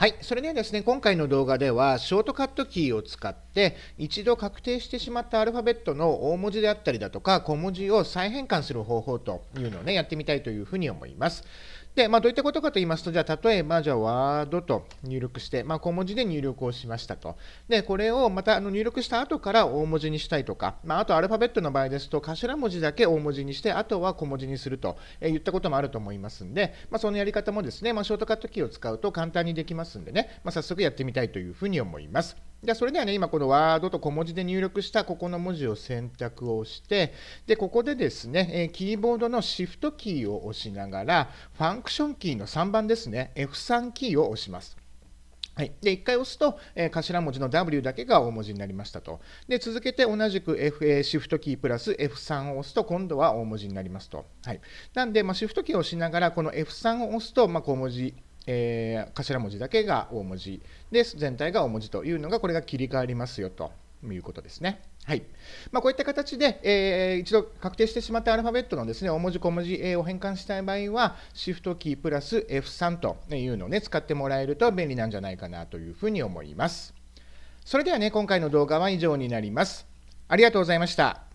はい、それではですね、今回の動画では、ショートカットキーを使って、一度確定してしまったアルファベットの大文字であったりだとか、小文字を再変換する方法というのをね、やってみたいというふうに思います。で、まあ、どういったことかと言いますと、じゃあ、例えば、じゃあ、ワードと入力して、まあ、小文字で入力をしましたと。で、これをまたあの入力した後から大文字にしたいとか、まあ、あとアルファベットの場合ですと、頭文字だけ大文字にして、あとは小文字にすると、えー、言ったこともあると思いますんで、まあ、そのやり方もですね、まあ、ショートカットキーを使うと簡単にできますんでね、まあ、早速やってみたいというふうに思います。じゃそれではね、今このワードと小文字で入力したここの文字を選択をして、で、ここでですね、えキーボードのシフトキーを押しながら、ファンクションキーの3番ですね、F3 キーを押します。はい、で1回押すと、えー、頭文字の W だけが大文字になりましたと。で続けて同じく F、シフトキープラス F3 を押すと今度は大文字になりますと。はい、なんで、まあ、シフトキーを押しながらこの F3 を押すと、まあ、小文字えー、頭文字だけが大文字で全体が大文字というのがこれが切り替わりますよということですね。はいまあ、こういった形で、えー、一度確定してしまったアルファベットのですね大文字小文字 A を変換したい場合は Shift キープラス F3 というのを、ね、使ってもらえると便利なんじゃないかなというふうに思います。それではね今回の動画は以上になります。ありがとうございました。